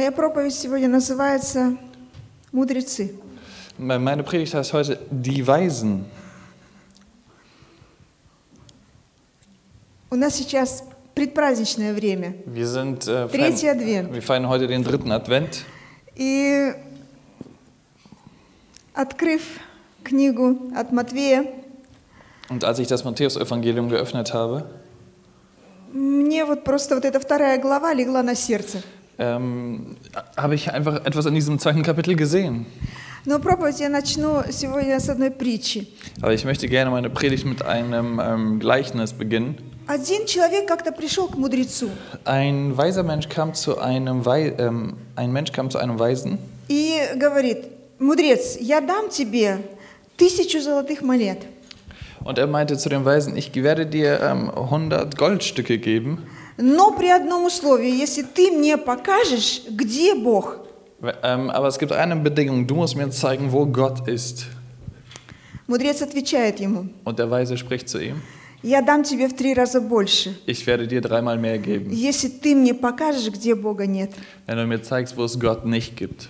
Моя проповедь сегодня называется «Мудрецы». Meine Predigt heißt heute «Die Weisen». У нас сейчас предпраздничное время. Wir sind, äh, Третий Адвент. Wir feiern heute den dritten Advent. И открыв книгу от Матвея, Und als ich das Matthäus-Evangelium geöffnet habe, мне вот просто вот эта вторая глава легла на сердце. ähm, habe ich einfach etwas in diesem zweiten Kapitel gesehen. Aber ich möchte gerne meine Predigt mit einem ähm, Gleichnis beginnen. Один человек как-то пришел к мудрецу. Ein weiser Mensch kam zu einem Wei ähm, ein Mensch kam zu einem Weisen. И говорит, мудрец, я дам тебе тысячу золотых монет. Und er meinte zu dem Weisen, ich werde dir ähm, 100 Goldstücke geben. но при одном условии, если ты мне покажешь, где Бог. Aber es gibt eine Bedingung, du musst mir zeigen, wo Gott ist. Мудрец отвечает ему. Und der Weise spricht zu ihm. Я дам тебе в три раза больше. Ich werde dir dreimal mehr geben. Если ты мне покажешь, где Бога нет. Wenn du mir zeigst, wo es Gott nicht gibt.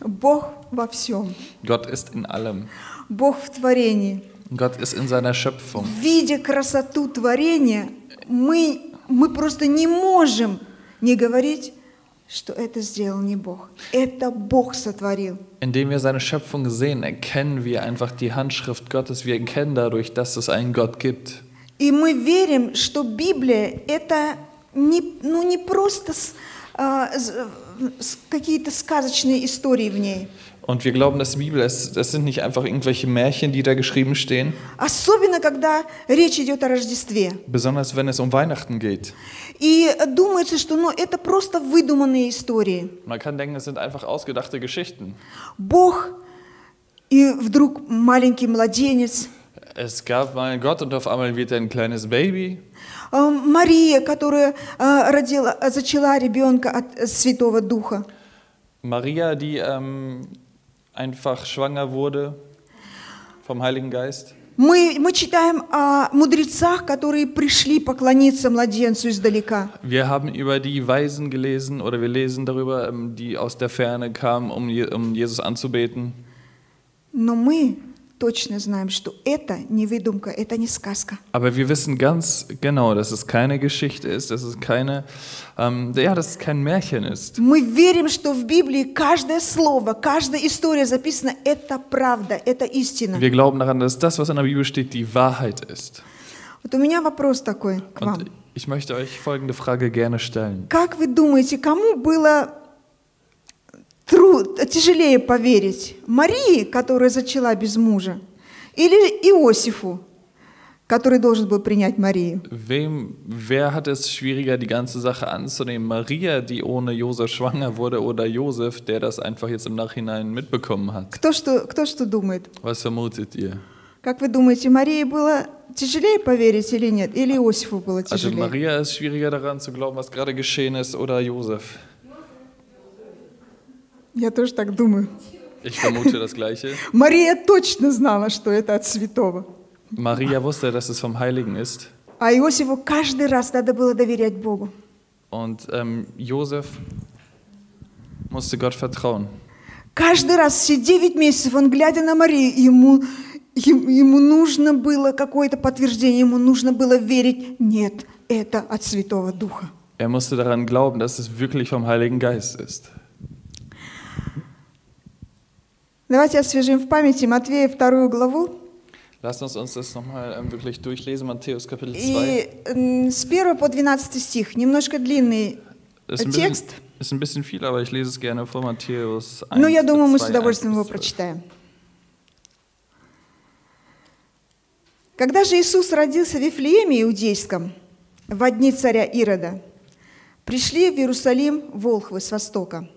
Бог во всем. Gott ist in allem. Бог в творении. Gott ist in seiner Schöpfung. Видя красоту творения, мы мы просто не можем не говорить, что это сделал не Бог. Это Бог сотворил. Indem wir seine Schöpfung sehen, erkennen wir einfach die Handschrift Gottes. Wir erkennen dadurch, dass es einen Gott gibt. И мы верим, что Библия это не, ну, не просто äh, какие-то сказочные истории в ней. Und wir glauben, dass die Bibel ist, das sind nicht einfach irgendwelche Märchen, die da geschrieben stehen. Особенно, когда речь идет о Рождестве. Besonders, wenn es um Weihnachten geht. И думается, что ну, это просто выдуманные истории. Man kann denken, es sind einfach ausgedachte Geschichten. Бог и вдруг маленький младенец. Es gab mal Gott und auf einmal wird er ein kleines Baby. Мария, которая родила, зачала ребенка от Святого Духа. Мария, die ähm, einfach schwanger wurde vom Heiligen Geist. Мы, мы читаем о мудрецах, которые пришли поклониться младенцу издалека. Wir haben über die Weisen gelesen oder wir lesen darüber, die aus der Ferne kamen, um, um Jesus anzubeten. Но мы точно знаем, что это не выдумка, это не сказка. Aber wir wissen ganz genau, dass es keine Geschichte ist, dass es keine, ähm, ja, dass es kein Märchen ist. Мы верим, что в Библии каждое слово, каждая история записана, это правда, это истина. Wir glauben daran, dass das, was in der Bibel steht, die Wahrheit ist. Вот у меня вопрос такой к Und вам. Ich möchte euch folgende Frage gerne stellen. Как вы думаете, кому было труд, тяжелее поверить Марии, которая зачала без мужа, или Иосифу, который должен был принять Марию? Wem, wer hat es schwieriger, die ganze Sache anzunehmen? Maria, die ohne Josef schwanger wurde, oder Josef, der das einfach jetzt im Nachhinein mitbekommen hat? Кто что, кто что думает? Was vermutet ihr? Как вы думаете, Марии было тяжелее поверить или нет? Или Иосифу было тяжелее? Also Maria ist schwieriger daran zu glauben, was gerade geschehen ist, oder Josef? Я тоже так думаю. Ich vermute das Gleiche. Мария точно знала, что это от святого. Maria wusste, dass es vom Heiligen ist. А Иосифу каждый раз надо было доверять Богу. Und ähm, Josef musste Gott vertrauen. Каждый раз все девять месяцев он, глядя на Марию, ему, ему нужно было какое-то подтверждение, ему нужно было верить, нет, это от Святого Духа. Er musste daran glauben, dass es wirklich vom Heiligen Geist ist. Давайте освежим в памяти Матвея вторую главу. Lasst uns uns das nochmal ähm, wirklich durchlesen, Matthäus Kapitel 2. И с 1 по 12 стих, немножко длинный текст. Bisschen, ist ein bisschen viel, aber ich lese es gerne vor, Matthäus 1, ну, Но я думаю, мы с удовольствием его прочитаем. Когда же Иисус родился в Вифлееме Иудейском, во дни царя Ирода, пришли в Иерусалим волхвы с востока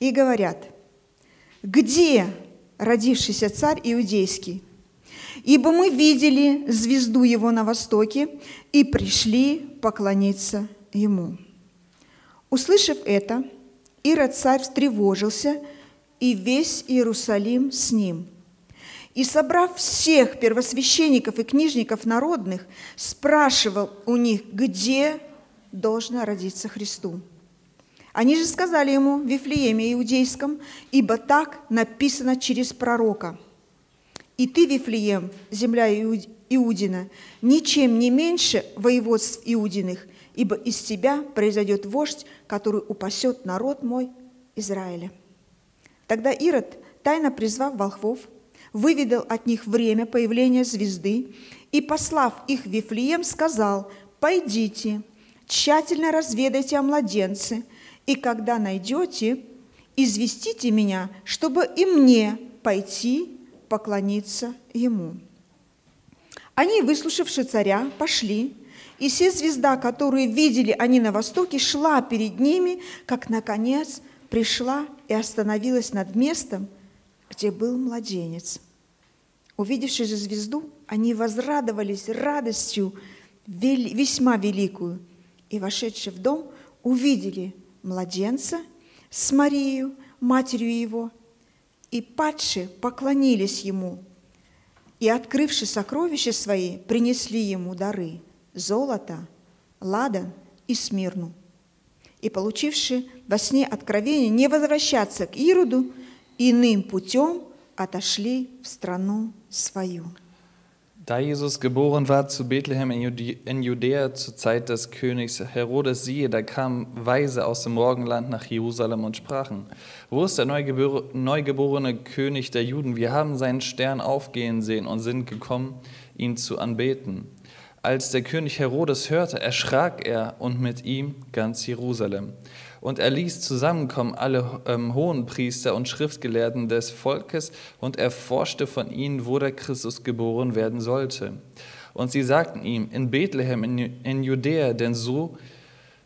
и говорят – где родившийся царь иудейский? Ибо мы видели звезду его на востоке и пришли поклониться ему. Услышав это, Ирод царь встревожился, и весь Иерусалим с ним. И, собрав всех первосвященников и книжников народных, спрашивал у них, где должно родиться Христу. Они же сказали ему в Вифлееме Иудейском, «Ибо так написано через пророка». И ты, Вифлеем, земля Иудина, ничем не меньше воеводств Иудиных, ибо из тебя произойдет вождь, который упасет народ мой Израиля. Тогда Ирод, тайно призвав волхвов, выведал от них время появления звезды и, послав их Вифлеем, сказал, «Пойдите, тщательно разведайте о младенце и когда найдете, известите меня, чтобы и мне пойти поклониться ему». Они, выслушавши царя, пошли, и все звезда, которую видели они на востоке, шла перед ними, как, наконец, пришла и остановилась над местом, где был младенец. Увидевши же звезду, они возрадовались радостью весьма великую, и, вошедши в дом, увидели – младенца с Марией, матерью его, и падши поклонились ему, и, открывши сокровища свои, принесли ему дары – золото, ладан и смирну. И, получивши во сне откровение не возвращаться к Ироду, иным путем отошли в страну свою. Da Jesus geboren war zu Bethlehem in Judäa zur Zeit des Königs Herodes, siehe, da kamen Weise aus dem Morgenland nach Jerusalem und sprachen, wo ist der neugeborene König der Juden? Wir haben seinen Stern aufgehen sehen und sind gekommen, ihn zu anbeten. Als der König Herodes hörte, erschrak er und mit ihm ganz Jerusalem. Und er ließ zusammenkommen alle ähm, Hohenpriester und Schriftgelehrten des Volkes und erforschte von ihnen, wo der Christus geboren werden sollte. Und sie sagten ihm, in Bethlehem, in, in Judäa, denn so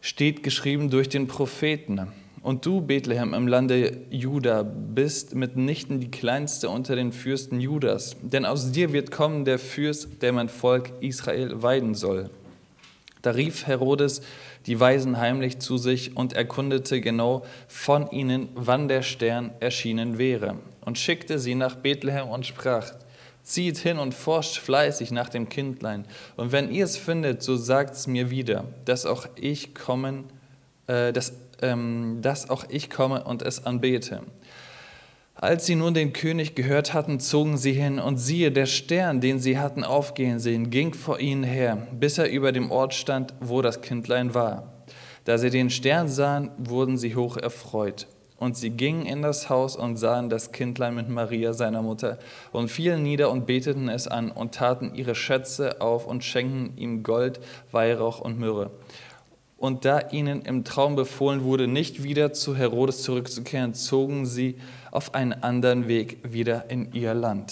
steht geschrieben durch den Propheten. Und du, Bethlehem, im Lande Juda, bist mitnichten die kleinste unter den Fürsten Judas, denn aus dir wird kommen der Fürst, der mein Volk Israel weiden soll. Da rief Herodes die Weisen heimlich zu sich und erkundete genau von ihnen, wann der Stern erschienen wäre, und schickte sie nach Bethlehem und sprach, Zieht hin und forscht fleißig nach dem Kindlein, und wenn ihr es findet, so sagt's mir wieder, dass auch ich kommen, äh, dass, ähm, dass auch ich komme und es anbete. Als sie nun den König gehört hatten, zogen sie hin, und siehe, der Stern, den sie hatten aufgehen sehen, ging vor ihnen her, bis er über dem Ort stand, wo das Kindlein war. Da sie den Stern sahen, wurden sie hoch erfreut. Und sie gingen in das Haus und sahen das Kindlein mit Maria, seiner Mutter, und fielen nieder und beteten es an und taten ihre Schätze auf und schenkten ihm Gold, Weihrauch und Myrrhe. Und da ihnen im Traum befohlen wurde, nicht wieder zu Herodes zurückzukehren, zogen sie auf einen anderen Weg wieder in ihr Land.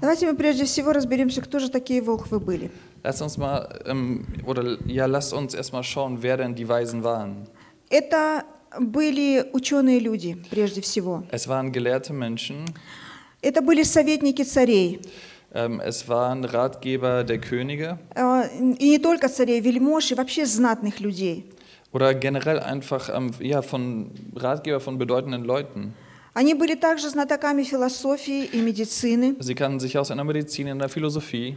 Давайте мы прежде всего разберемся, кто же такие волхвы были. Lass uns mal, ähm, oder ja, lass uns erstmal schauen, wer denn die Weisen waren. Это были ученые люди, прежде всего. Es waren gelehrte Menschen. Это были советники царей. Ähm, es waren Ratgeber der Könige. Äh, и не только царей, вельмож и вообще знатных людей. Oder generell einfach ähm, ja, von Ratgeber von bedeutenden Leuten. Они были также знатоками философии и медицины. Sie kannten sich aus in Medizin, in Philosophie.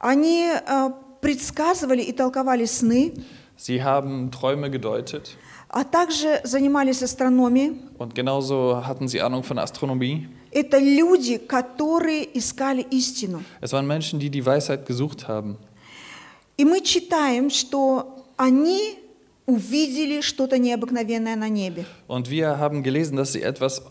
Они äh, предсказывали и толковали сны. Sie haben Träume gedeutet. А также занимались астрономией. Und genauso hatten sie Ahnung von Astronomie. Это люди, которые искали истину. Es waren Menschen, die die Weisheit gesucht haben. И мы читаем, что они увидели что-то необыкновенное на небе. Und wir haben gelesen, dass sie etwas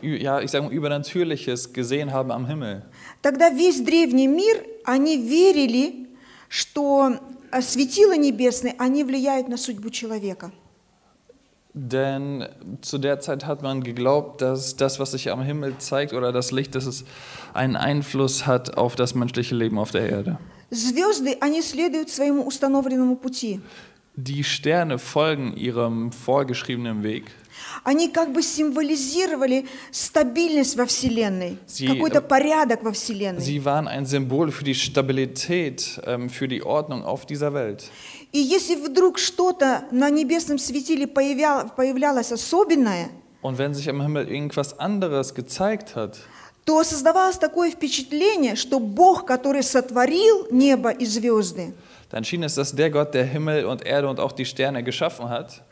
ja, ich sage übernatürliches gesehen haben am Himmel. Тогда весь древний мир они верили, что светила небесные, они влияют на судьбу человека. Denn zu der Zeit hat man geglaubt, dass das, was sich am Himmel zeigt oder das Licht, dass es einen Einfluss hat auf das menschliche Leben auf der Erde. Звезды, они следуют своему установленному пути. Die Sterne folgen ihrem vorgeschriebenen Weg. Они как бы символизировали стабильность во Вселенной, какой-то э, порядок во Вселенной. Sie waren ein Symbol für die Stabilität, ähm, für die Ordnung auf dieser Welt. И если вдруг что-то на небесном светиле появлялось, особенное, Und wenn sich am Himmel irgendwas anderes gezeigt hat, то создавалось такое впечатление, что Бог, который сотворил небо и звезды, dann schien es, dass der Gott, der Himmel und Erde und auch die Sterne geschaffen hat,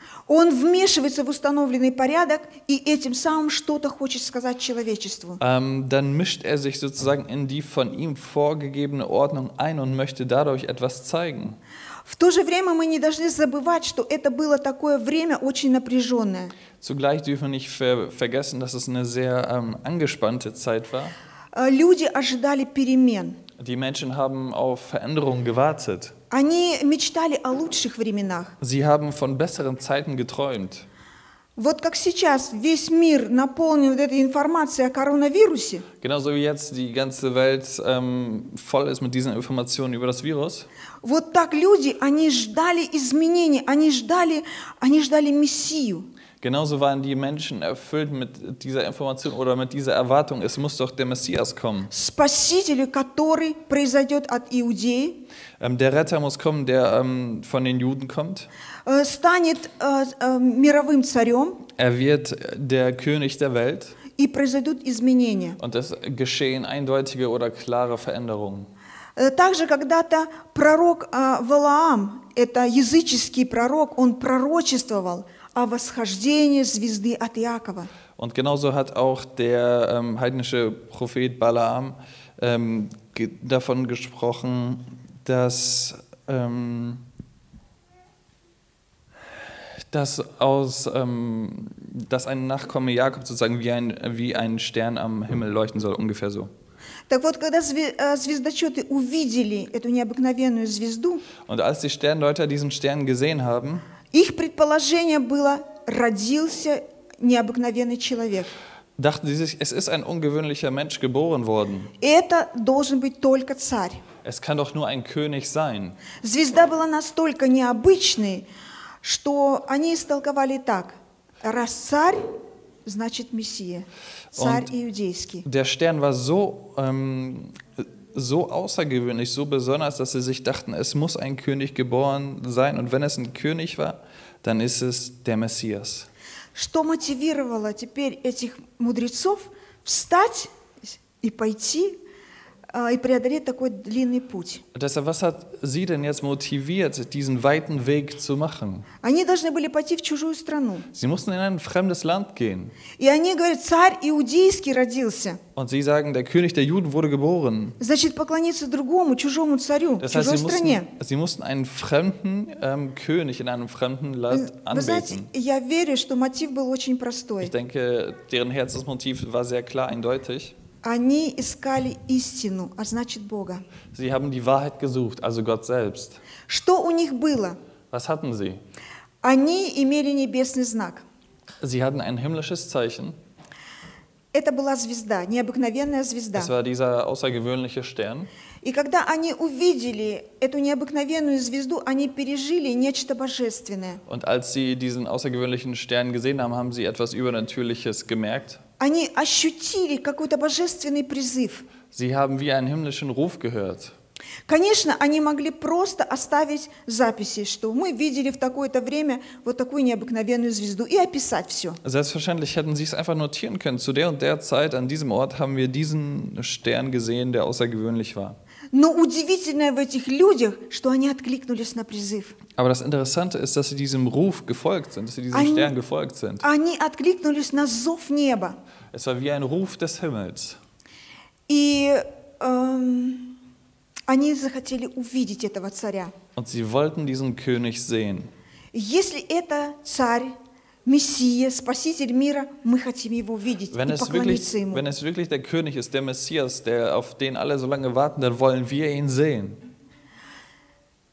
ähm, dann mischt er sich sozusagen in die von ihm vorgegebene Ordnung ein und möchte dadurch etwas zeigen. В то же время мы не должны забывать, что это было такое время очень напряженное. Zugleich dürfen wir nicht ver vergessen, dass es eine sehr ähm, angespannte Zeit war. Э, люди ожидали перемен. Die Menschen haben auf Veränderungen gewartet. Они мечтали о лучших временах. Sie haben von besseren Zeiten geträumt. Вот как сейчас весь мир наполнен вот этой информацией о коронавирусе. Genauso wie jetzt die ganze Welt ähm, voll ist mit diesen Informationen über das Virus. Вот так люди, они ждали изменений, они ждали, они ждали Мессию. Genauso waren die Menschen erfüllt mit dieser Information oder mit dieser Erwartung, es muss doch der Messias kommen. Ähm, der Retter muss kommen, der ähm, von den Juden kommt. Э, э, э, er wird der König der Welt. Und es geschehen eindeutige oder klare Veränderungen. Также когда-то пророк Валаам это языческий пророк, он пророчествовал о восхождении звезды от Иакова. Und genauso hat auch der ähm, heidnische Prophet Balaam ähm, davon gesprochen, dass, ähm, dass, aus, ähm, dass ein Nachkomme Jakob sozusagen wie ein, wie ein Stern am Himmel leuchten soll, ungefähr so. Так вот, когда э, звездочеты увидели эту необыкновенную звезду, und als die Sterndeuter diesen Stern gesehen haben, их предположение было, родился необыкновенный человек. Dachten sie sich, es ist ein ungewöhnlicher Mensch geboren worden. Это должен быть только царь. Es kann doch nur ein König sein. Звезда была настолько необычной, что они истолковали так. Раз царь, значит Мессия. Und e der Stern war so, ähm, so außergewöhnlich, so besonders, dass sie sich dachten, es muss ein König geboren sein. Und wenn es ein König war, dann ist es der Messias. Что мотивировало теперь этих мудрецов встать и пойти и преодолеть такой длинный путь. Deshalb, was hat sie denn jetzt motiviert, diesen weiten Weg zu machen? Они должны были пойти в чужую страну. Sie mussten in ein fremdes Land gehen. И они говорят, царь иудейский родился. Und sie sagen, der König der Juden wurde geboren. Значит, поклониться другому, чужому царю, das heißt, чужой sie стране. Mussten, sie mussten einen fremden ähm, König in einem fremden Land anbeten. Вы знаете, я верю, что мотив был очень простой. Ich denke, deren Herzensmotiv war sehr klar, eindeutig. Они искали истину, а значит Бога. Sie haben die Wahrheit gesucht, also Gott selbst. Что у них было? Was hatten sie? Они имели небесный знак. Sie hatten ein himmlisches Zeichen. Это была звезда, необыкновенная звезда. Das war dieser außergewöhnliche Stern. И когда они увидели эту необыкновенную звезду, они пережили нечто божественное. Und als sie diesen außergewöhnlichen Stern gesehen haben, haben sie etwas Übernatürliches gemerkt. Они ощутили какой-то божественный призыв. Sie haben wie einen himmlischen Ruf gehört. Конечно, они могли просто оставить записи, что мы видели в такое-то время вот такую необыкновенную звезду и описать все. Selbstverständlich hätten sie es einfach notieren können. Zu der und der Zeit an diesem Ort haben wir diesen Stern gesehen, der außergewöhnlich war. Но удивительное в этих людях, что они откликнулись на призыв. Aber das Interessante ist, dass sie diesem Ruf gefolgt sind, dass sie diesem они, Stern gefolgt sind. Они откликнулись на зов неба. Es war wie ein Ruf des Himmels. И ähm, они захотели увидеть этого царя. Und sie wollten diesen König sehen. Если это царь Messias, Спаситель мира, мы хотим его видеть wenn и поклониться wirklich, ему. Wenn es wirklich der König ist, der Messias, der, auf den alle so lange warten, dann wollen wir ihn sehen.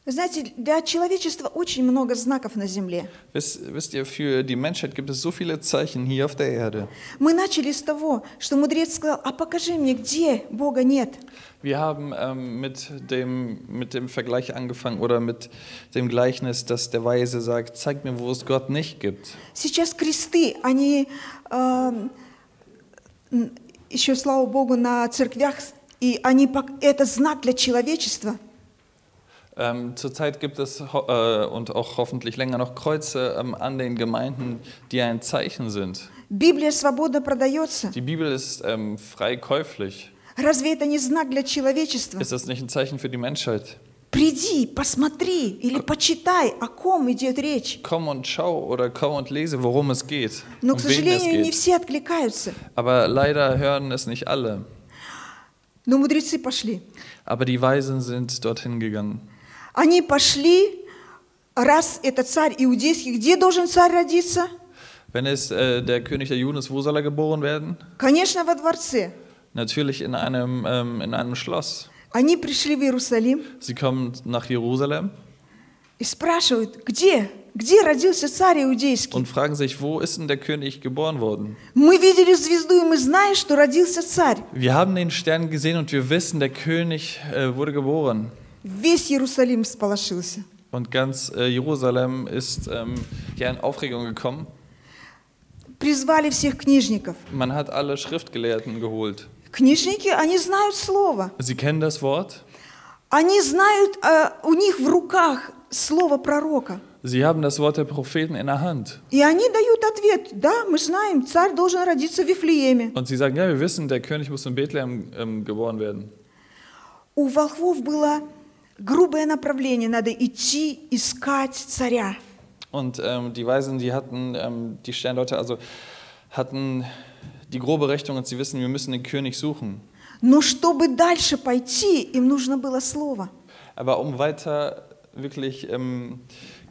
Вы знаете, для человечества очень много знаков на Земле. Wisst, wisst ihr, für die Menschheit gibt es so viele Zeichen hier auf der Erde. Мы начали с того, что мудрец сказал, а покажи мне, где Бога нет. Wir haben ähm, mit, dem, mit dem Vergleich angefangen oder mit dem Gleichnis, dass der Weise sagt, zeig mir, wo es Gott nicht gibt. Сейчас кресты, они äh, еще, слава Богу, на церквях, и они, это знак для человечества. Ähm, zurzeit gibt es äh, und auch hoffentlich länger noch Kreuze ähm, an den Gemeinden, die ein Zeichen sind. Библия свободно продается. Die Bibel ist ähm, frei käuflich. Разве это не знак для человечества? Ist das nicht ein Zeichen für die Menschheit? Приди, посмотри или почитай, о ком идет речь. Komm und schau oder komm und lese, worum es geht. Но, um к сожалению, не все откликаются. Aber leider hören es nicht alle. Но мудрецы пошли. Aber die Weisen sind dorthin gegangen. Они пошли, раз это царь иудейский, где должен царь родиться? Wenn es äh, der König der Juden ist, wo soll er geboren werden? Конечно, во дворце. Natürlich in einem, ähm, in einem Schloss. Они пришли в Иерусалим. Sie kommen nach Jerusalem. И спрашивают, где? Где родился царь иудейский? Und fragen sich, wo ist denn der König geboren worden? Мы видели звезду, и мы знаем, что родился царь. Wir haben den Stern gesehen und wir wissen, der König äh, wurde geboren. Весь Иерусалим сполошился. Und ganz äh, Jerusalem ist ähm, in Aufregung gekommen. Призвали всех книжников. Man hat alle Schriftgelehrten geholt. Книжники, они знают слово. Sie kennen das Wort. Они знают, äh, у них в руках слово пророка. Sie haben das Wort der Propheten in der Hand. И они дают ответ, да, мы знаем, царь должен родиться в Вифлееме. Und sie sagen, ja, wir wissen, der König muss in Bethlehem ähm, geboren werden. У волхвов было грубое направление, надо идти, искать царя. Und ähm, die Weisen, die hatten, ähm, die Sternleute also hatten die grobe Rechnung und sie wissen, wir müssen den König suchen. Но чтобы дальше пойти, им нужно было слово. Aber um weiter wirklich ähm,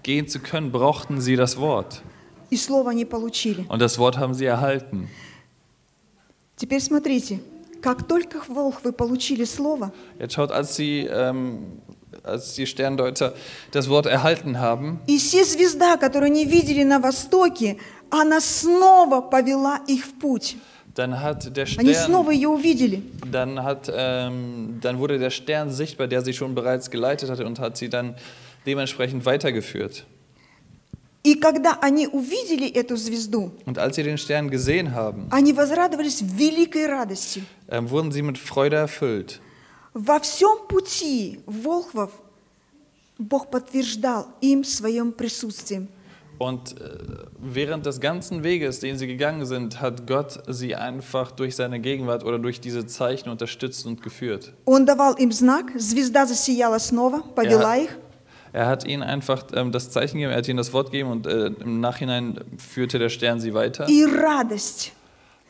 gehen zu können, brauchten sie das Wort. И слово они получили. Und das Wort haben sie erhalten. Теперь смотрите, как только волх вы получили слово, Jetzt schaut, als sie ähm, als die Sterndeuter das Wort erhalten haben. И все звезда, которую они видели на востоке, она снова повела их в путь. Dann hat der Stern, Они снова ее увидели. Dann, hat, ähm, dann wurde der Stern sichtbar, der sie schon bereits geleitet hatte und hat sie dann dementsprechend weitergeführt. И когда они увидели эту звезду, und als sie den Stern gesehen haben, они возрадовались великой радостью. Ähm, wurden sie mit Freude erfüllt. Во всем пути Волхвов Бог подтверждал им своим присутствием. Und äh, während des ganzen Weges, den sie gegangen sind, hat Gott sie einfach durch seine Gegenwart oder durch diese Zeichen unterstützt und geführt. Он Er hat ihnen einfach ähm, das Zeichen gegeben, er hat ihnen das Wort gegeben und äh, im Nachhinein führte der Stern sie weiter. И радость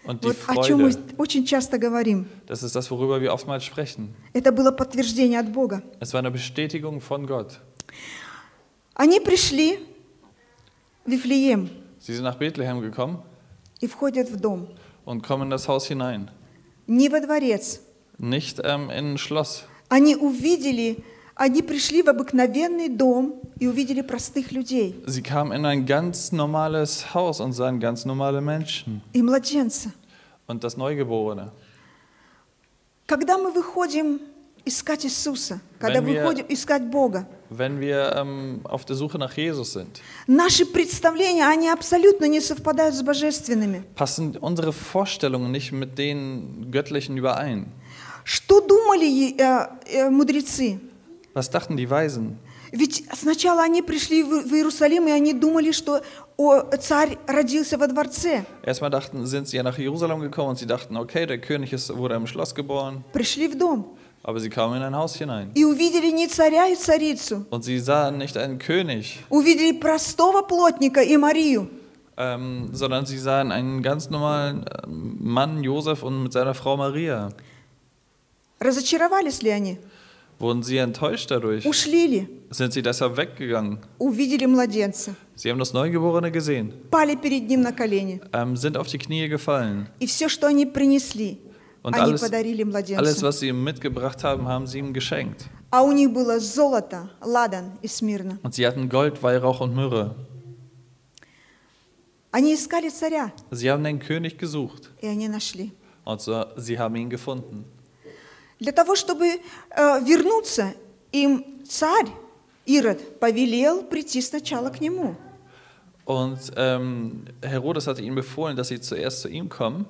Und die вот Freude, о чем мы очень часто говорим. Das ist das, worüber wir oftmals sprechen. Это было подтверждение от Бога. Es war eine Bestätigung von Gott. Они пришли в Вифлеем. Sie sind nach Bethlehem gekommen. И входят в дом. Und kommen in das Haus hinein. Не во дворец. Nicht ähm, in ein Schloss. Они увидели они пришли в обыкновенный дом и увидели простых людей. Sie kamen in ein ganz normales Haus und sahen ganz normale Menschen. И младенца. Und das Neugeborene. Когда мы выходим искать Иисуса, когда wenn выходим wir, искать Бога, wenn wir, ähm, auf der Suche nach Jesus sind, наши представления, они абсолютно не совпадают с божественными. Passen unsere Vorstellungen nicht mit den göttlichen überein. Что думали э, э, мудрецы? Was dachten die Weisen? Ведь сначала они пришли в Иерусалим, и они думали, что о, царь родился во дворце. Erstmal dachten, sind sie nach Jerusalem gekommen und sie dachten, okay, der König ist, wurde im Schloss geboren. Пришли в дом. Aber sie kamen in ein Haus hinein. И увидели не царя и царицу. Und sie sahen nicht einen König. Увидели простого плотника и Марию. Ähm, sondern sie sahen einen ganz normalen Mann, Josef, und mit seiner Frau Maria. Разочаровались ли они? Wurden sie enttäuscht dadurch? Ушли Sind sie deshalb weggegangen? Увидели младенца. Sie haben das Neugeborene gesehen. Пали перед ним на колени. Ähm, sind auf die Knie gefallen. И все, что они принесли, Und они alles, подарили младенцу. Alles, was sie ihm mitgebracht haben, haben sie ihm geschenkt. А у них было золото, ладан и смирно. Und sie hatten Gold, Weihrauch und Myrrhe. Они искали царя. Sie haben den König gesucht. И они нашли. Und so, sie haben ihn gefunden. Для того, чтобы вернуться, им царь Ирод повелел прийти сначала к нему. Und ähm, Herodes hatte ihnen befohlen, dass sie zuerst zu ihm kommen.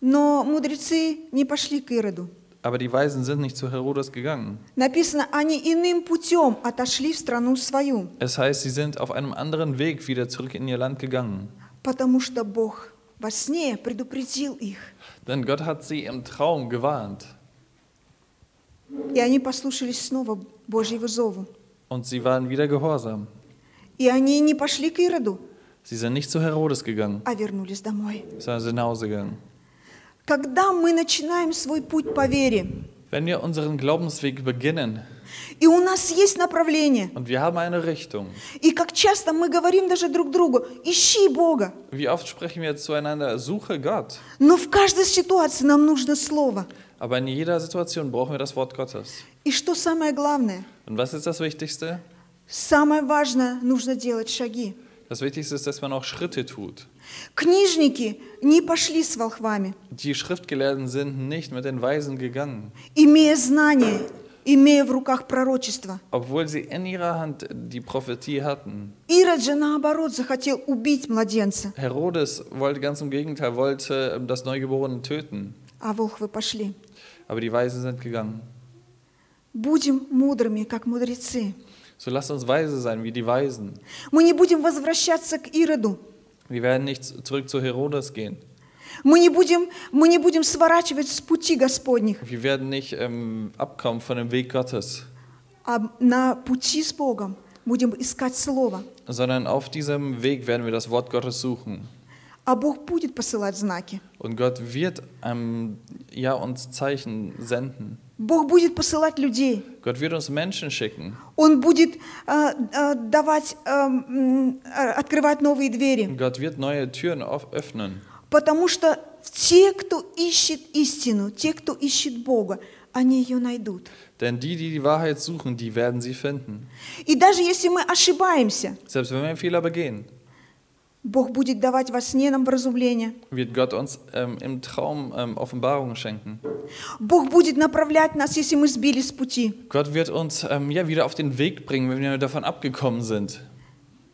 Но мудрецы не пошли к Ироду. Aber die Weisen sind nicht zu Herodes gegangen. Написано, они иным путем отошли в страну свою. Es heißt, sie sind auf einem anderen Weg wieder zurück in ihr Land gegangen. Потому что Бог во сне предупредил их. Denn Gott hat sie im Traum gewarnt. И они послушались снова Божьего зову. Und sie waren wieder gehorsam. И они не пошли к Ироду. Sie sind nicht zu Herodes gegangen, а вернулись домой. Sondern sind nach Hause gegangen. Когда мы начинаем свой путь по вере, Wenn wir unseren Glaubensweg beginnen, и у нас есть направление. Und wir haben eine Richtung. И как часто мы говорим даже друг другу, ищи Бога. Wie oft sprechen wir zueinander, suche Gott. Но в каждой ситуации нам нужно Слово. Aber in jeder Situation brauchen wir das Wort Gottes. И что самое главное? Und was ist das Wichtigste? Самое важное, нужно делать шаги. Das Wichtigste ist, dass man auch Schritte tut. Книжники не пошли с волхвами. Die Schriftgelehrten sind nicht mit den Weisen gegangen. Имея знания, имея в руках пророчество. Obwohl sie in ihrer Hand die Prophetie hatten. Ирод же наоборот захотел убить младенца. Herodes wollte ganz im Gegenteil wollte das Neugeborene töten. А волхвы пошли. Aber die Weisen sind gegangen. Будем мудрыми, как мудрецы. So lasst uns weise sein wie die Weisen. Мы не будем возвращаться к Ироду. Wir werden nicht zurück zu Herodes gehen. Мы не будем, мы не будем сворачивать с пути Господних. Wir werden nicht ähm, abkommen von dem Weg Gottes. А на пути с Богом будем искать Слово. Sondern auf diesem Weg werden wir das Wort Gottes suchen. а Бог будет посылать знаки. Und Gott wird ähm, ja, uns Zeichen senden. Бог будет посылать людей. Gott wird uns Menschen schicken. Он будет äh, äh, давать, äh, открывать новые двери. Gott wird neue Türen öffnen. Потому что те, кто ищет истину, те, кто ищет Бога, они ее найдут. Denn die, die die Wahrheit suchen, die werden sie finden. И даже если мы ошибаемся, selbst wenn wir Fehler begehen, Бог будет давать во сне нам вразумление. Wird Gott uns ähm, im Traum ähm, Offenbarungen schenken. Бог будет направлять нас, если мы сбились с пути. Gott wird uns ähm, ja wieder auf den Weg bringen, wenn wir davon abgekommen sind.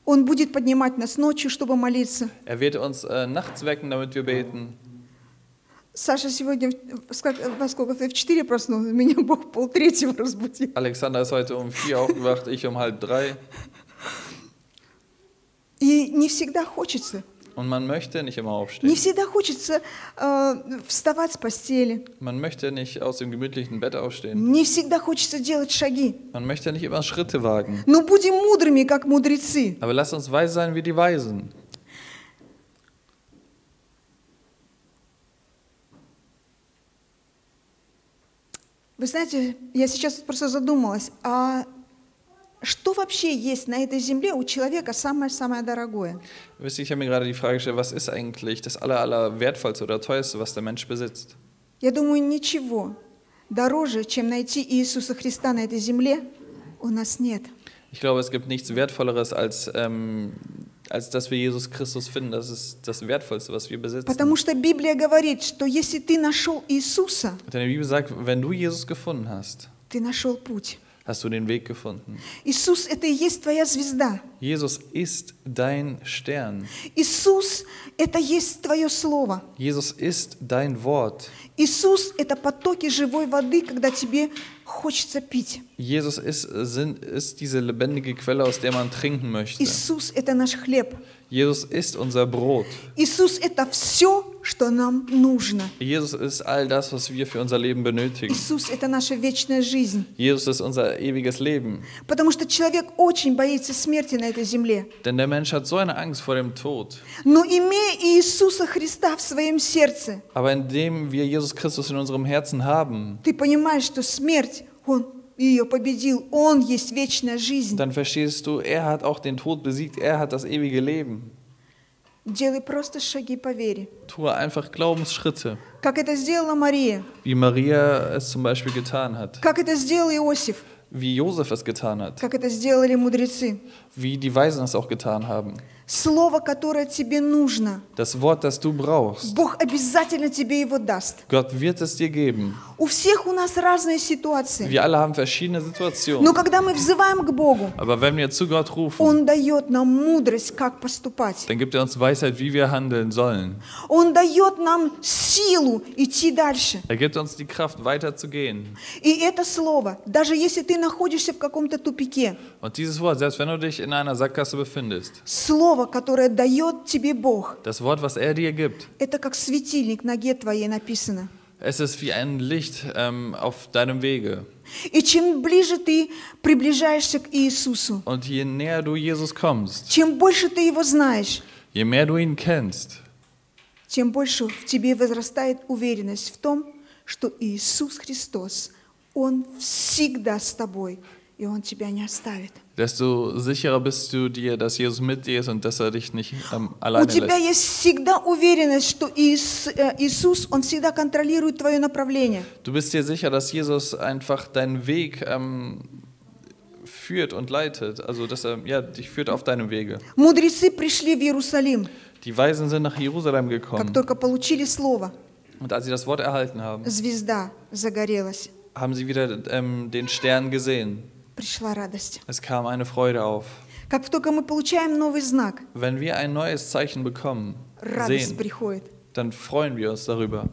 Он будет поднимать нас ночью, чтобы молиться. Er wird uns äh, nachts wecken, damit wir beten. Саша сегодня во сколько ты в 4 проснулся? Меня Бог пол третьего разбудил. Александр ist heute um 4 aufgewacht, ich um halb drei. И не всегда хочется. Und man möchte nicht immer aufstehen. Не всегда хочется äh, вставать с постели. Man möchte nicht aus dem gemütlichen Bett aufstehen. Не всегда хочется делать шаги. Man möchte nicht immer Schritte wagen. Но будем мудрыми, как мудрецы. Aber lass uns weise sein wie die Weisen. Вы знаете, я сейчас просто задумалась, а что вообще есть на этой земле у человека самое-самое дорогое? Wisst ihr, ich habe mir gerade die Frage gestellt, was ist eigentlich das aller, aller wertvollste oder teuerste, was der Mensch besitzt? Я думаю, ничего дороже, чем найти Иисуса Христа на этой земле, у нас нет. Ich glaube, es gibt nichts Wertvolleres, als, ähm, als dass wir Jesus Christus finden. Das ist das Wertvollste, was wir besitzen. Потому что Библия говорит, что если ты нашел Иисуса, Denn die Bibel sagt, wenn du Jesus gefunden hast, ты нашел путь. Hast du den Weg gefunden? Иисус это и есть твоя звезда. Jesus ist dein Stern. Иисус это есть твое слово. Jesus ist dein Wort. Иисус это потоки живой воды, когда тебе Хочется пить. Jesus ist, ist diese lebendige Quelle, aus der man trinken möchte. Иисус это наш хлеб. Jesus ist unser Brot. Иисус это все, что нам нужно. Jesus ist all das, was wir für unser Leben benötigen. Иисус это наша вечная жизнь. Jesus ist unser ewiges Leben. Потому что человек очень боится смерти на этой земле. Denn der Mensch hat so eine Angst vor dem Tod. Но имея Иисуса Христа в своем сердце. Aber indem wir Jesus Christus in unserem Herzen haben. Ты понимаешь, что смерть Он ее победил, он есть вечная жизнь. Dann verstehst du, er hat auch den Tod besiegt, er hat das ewige Leben. Делай просто шаги по вере. Tue einfach Glaubensschritte. Как это сделала Мария. Wie Maria es zum Beispiel getan hat. Как это сделал Иосиф. Wie Josef es getan hat. Как это сделали мудрецы. Wie die Weisen es auch getan haben. Слово, которое тебе нужно. Das Wort, das du brauchst. Бог обязательно тебе его даст. Gott wird es dir geben. У всех у нас разные ситуации. Wir alle haben verschiedene Situationen. Но когда мы взываем к Богу, Aber wenn wir zu Gott rufen, Он дает нам мудрость, как поступать. Dann gibt er uns Weisheit, wie wir handeln sollen. Он дает нам силу идти дальше. Er gibt uns die Kraft, weiterzugehen. И это слово, даже если ты находишься в каком-то тупике. Und dieses Wort, selbst wenn du dich in einer Sackgasse befindest. Слово слово, которое дает тебе Бог, das Wort, was er dir gibt, это как светильник на ноге твоей написано. Es ist wie ein Licht ähm, auf deinem Wege. И чем ближе ты приближаешься к Иисусу, Und je näher du Jesus kommst, чем больше ты Его знаешь, je mehr du ihn kennst, тем больше в тебе возрастает уверенность в том, что Иисус Христос, Он всегда с тобой, и Он тебя не оставит. desto sicherer bist du dir, dass Jesus mit dir ist und dass er dich nicht ähm, alleine lässt. Э, du bist dir sicher, dass Jesus einfach deinen Weg ähm, führt und leitet, also dass er ja, dich führt auf deinem Wege. Die Weisen sind nach Jerusalem gekommen. Und als sie das Wort erhalten haben. Haben sie wieder ähm, den Stern gesehen пришла радость. Es kam eine Freude auf. Как только мы получаем новый знак, Wenn wir ein neues Zeichen bekommen, радость sehen, приходит. Dann freuen wir uns darüber.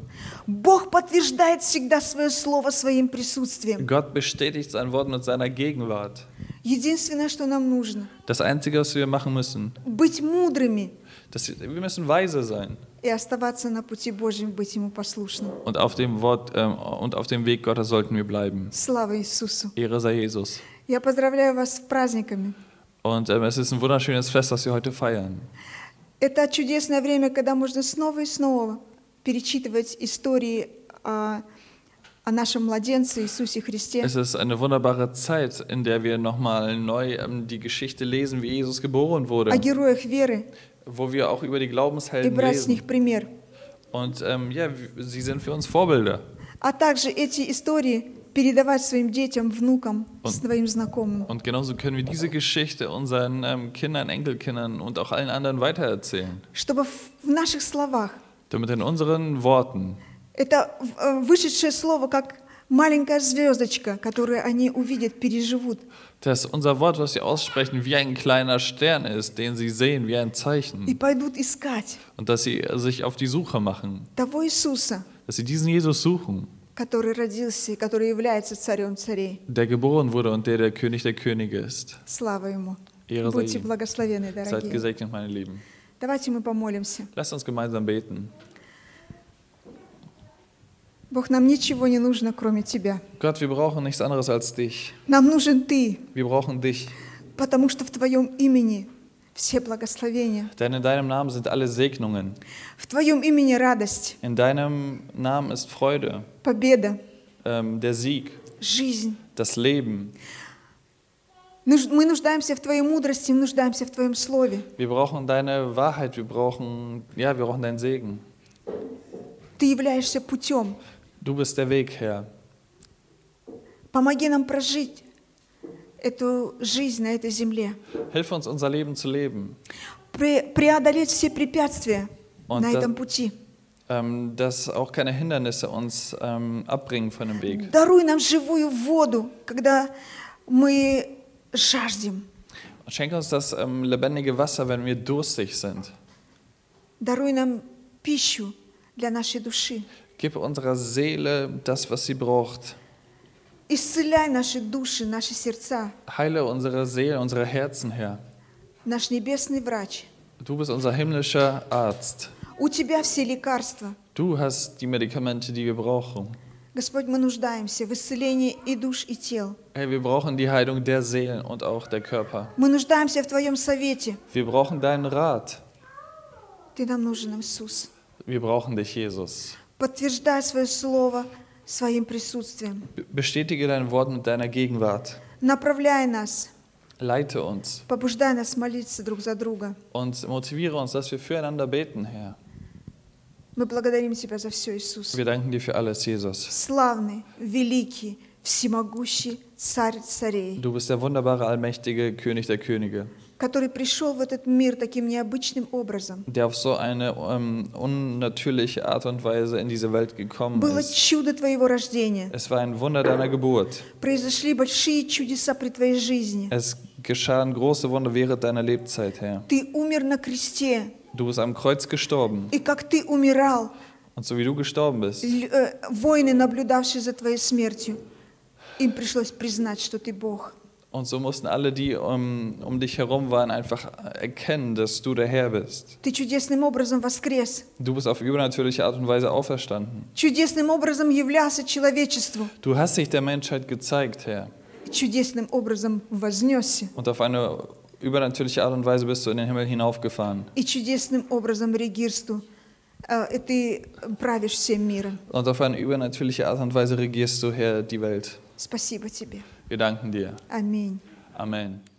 Бог подтверждает всегда свое слово своим присутствием. Gott bestätigt sein Wort mit seiner Gegenwart. Единственное, что нам нужно. Das einzige, was wir machen müssen. Быть мудрыми. Das, wir müssen weise sein. И оставаться на пути Божьем, быть ему послушным. Und auf dem Wort ähm, und auf dem Weg Gottes sollten wir bleiben. Слава Иисусу. Ehre sei Jesus. Я поздравляю вас с праздниками. Und ähm, es ist ein wunderschönes Fest, das wir heute feiern. Это чудесное время, когда можно снова и снова перечитывать истории о, о нашем младенце Иисусе Христе. Es ist eine wunderbare Zeit, in der wir nochmal neu ähm, die Geschichte lesen, wie Jesus geboren wurde. О героях веры. Wo wir auch über die Glaubenshelden и брать с них lesen. пример. Und ähm, ja, sie sind für uns Vorbilder. А также эти истории передавать своим детям, внукам, und, своим знакомым. Und genauso können wir diese Geschichte unseren ähm, Kindern, Enkelkindern und auch allen anderen weitererzählen. Чтобы в наших словах. Damit in unseren Worten. Это э, вышедшее слово как маленькая звездочка, которую они увидят, переживут. Dass unser Wort, was wir aussprechen, wie ein kleiner Stern ist, den sie sehen, wie ein Zeichen. И пойдут искать. Und dass sie sich auf die Suche machen. Того Иисуса. Dass sie diesen Jesus suchen. который родился и который является царем царей. Der geboren wurde und der der König der Könige ist. Слава ему. Ehre Будьте благословенны, дорогие. Seid gesegnet, meine Lieben. Давайте мы помолимся. Lasst uns gemeinsam beten. Бог, нам ничего не нужно, кроме Тебя. Gott, wir brauchen nichts anderes als dich. Нам нужен Ты. Wir brauchen dich. Потому что в Твоем имени все благословения. Denn in deinem Namen sind alle Segnungen. В твоем имени радость. In deinem Namen ist Freude. Победа. Ähm, der Sieg. Жизнь. Das Leben. Мы нуждаемся в твоей мудрости, мы нуждаемся в твоем слове. Wir brauchen deine Wahrheit, wir brauchen, ja, wir brauchen deinen Segen. Ты являешься путем. Du bist der Weg, Herr. Помоги нам прожить эту жизнь на этой земле. Hilf uns, unser Leben zu leben. Пре преодолеть все препятствия Und на этом пути. Ähm, dass auch keine Hindernisse uns ähm, abbringen von dem Weg. Даруй нам живую воду, когда мы жаждем. Schenke uns das ähm, lebendige Wasser, wenn wir durstig sind. Даруй нам пищу для нашей души. Gib unserer Seele das, was sie braucht. Исцеляй наши души, наши сердца. Heile unsere Seelen, unsere Herzen, Herr. Наш небесный врач. Du bist unser himmlischer Arzt. У тебя все лекарства. Du hast die Medikamente, die wir brauchen. Господь, мы нуждаемся в исцелении и душ, и тел. Hey, wir brauchen die Heilung der Seelen und auch der Körper. Мы нуждаемся в Твоем совете. Wir brauchen deinen Rat. Ты нам нужен, Иисус. Wir brauchen dich, Jesus. Подтверждай свое слово своим присутствием. Bestätige dein Wort mit deiner Gegenwart. Направляй нас. Leite uns. Побуждай нас молиться друг за друга. Und motiviere uns, dass wir füreinander beten, Herr. Мы благодарим Тебя за все, Иисус. Wir danken dir für alles, Jesus. Славный, великий, всемогущий Царь царей. Du bist der wunderbare, allmächtige König der Könige. который пришел в этот мир таким необычным образом. so eine um, unnatürliche Art und Weise in diese Welt gekommen Было ist. чудо твоего рождения. Es war ein Wunder deiner Geburt. Произошли большие чудеса при твоей жизни. Es geschahen große Wunder während deiner Lebzeit, Herr. Ты умер на кресте. Du bist am Kreuz gestorben. И как ты умирал. Und so wie du gestorben bist. Э, Воины, наблюдавшие за твоей смертью, им пришлось признать, что ты Бог. Und so mussten alle, die um, ähm, um dich herum waren, einfach erkennen, dass du der Herr bist. Du bist auf übernatürliche Art und Weise auferstanden. Du hast dich der Menschheit gezeigt, Herr. Und auf eine übernatürliche Art und Weise bist du in den Himmel hinaufgefahren. Э, und auf eine übernatürliche Art und Weise regierst du, Herr, die Welt. Спасибо тебе. Wir danken dir. Amen. Amen.